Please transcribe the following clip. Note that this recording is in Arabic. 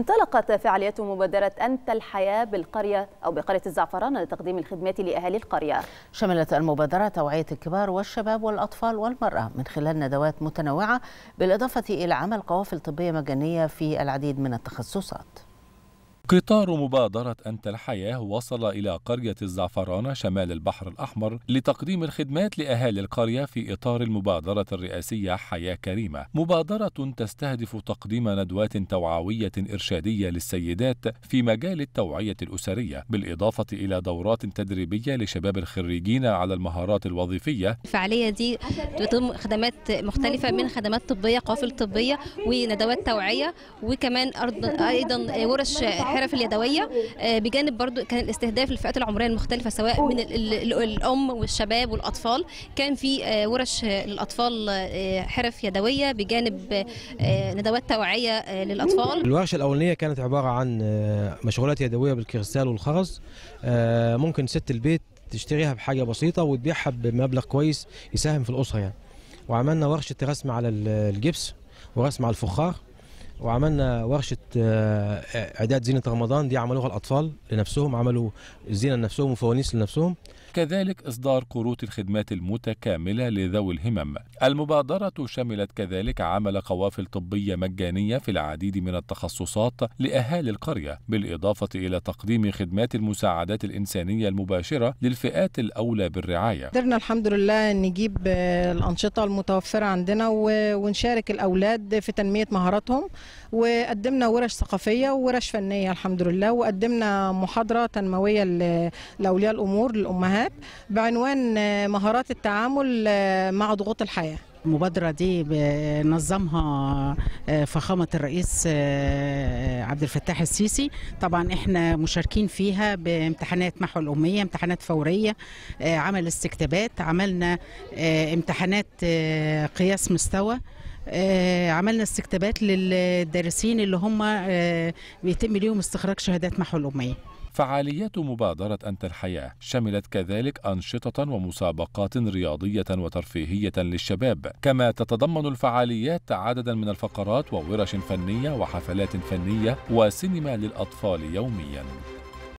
انطلقت فعالية مبادرة أنت الحياة بالقرية أو بقرية الزعفران لتقديم الخدمات لأهالي القرية شملت المبادرة توعية الكبار والشباب والأطفال والمرأة من خلال ندوات متنوعة بالإضافة إلى عمل قوافل طبية مجانية في العديد من التخصصات قطار مبادرة أنت الحياة وصل إلى قرية الزعفرانة شمال البحر الأحمر لتقديم الخدمات لأهالي القرية في إطار المبادرة الرئاسية حياة كريمة مبادرة تستهدف تقديم ندوات توعوية إرشادية للسيدات في مجال التوعية الأسرية بالإضافة إلى دورات تدريبية لشباب الخريجين على المهارات الوظيفية الفعالية دي تضم خدمات مختلفة من خدمات طبية قوافل طبية وندوات توعية وكمان أيضا ورش الحرف اليدويه آه، بجانب برضو كان الاستهداف للفئات العمريه المختلفه سواء من الام والشباب والاطفال كان في آه، ورش للاطفال آه، حرف يدويه بجانب ندوات توعيه للاطفال الورشه الاولانيه كانت عباره عن مشغولات يدويه بالكرسال والخرز ممكن ست البيت تشتريها بحاجه بسيطه وتبيعها بمبلغ كويس يساهم في الاسره يعني وعملنا ورشه رسم على الجبس ورسم على الفخار وعملنا ورشه آه، اعداد زينه رمضان دي عملوها الاطفال لنفسهم عملوا الزينه لنفسهم وفوانيس لنفسهم كذلك إصدار قروض الخدمات المتكاملة لذوي الهمم المبادرة شملت كذلك عمل قوافل طبية مجانية في العديد من التخصصات لأهالي القرية بالإضافة إلى تقديم خدمات المساعدات الإنسانية المباشرة للفئات الأولى بالرعاية قدرنا الحمد لله نجيب آه، الأنشطة المتوفرة عندنا ونشارك الأولاد في تنمية مهاراتهم وقدمنا ورش ثقافية وورش فنية الحمد لله وقدمنا محاضرة تنموية لأولياء الأمور للأمهات ماب بعنوان آه، مهارات التعامل آه، مع ضغوط الحياه المبادرة دي نظمها آه، فخامة الرئيس عبد الفتاح السيسي طبعا احنا مشاركين فيها بامتحانات محو الأمية امتحانات فورية عمل استكتابات عملنا امتحانات قياس مستوى عملنا استكتابات للدارسين اللي هم بيتم ليهم استخراج شهادات محو الأمية فعاليات مبادرة أنت الحياة شملت كذلك أنشطة ومسابقات رياضية وترفيهية للشباب كما تتضمن الفعاليات عددا من الفقرات وورش فنية وحفلات فنية وسينما للأطفال يومياً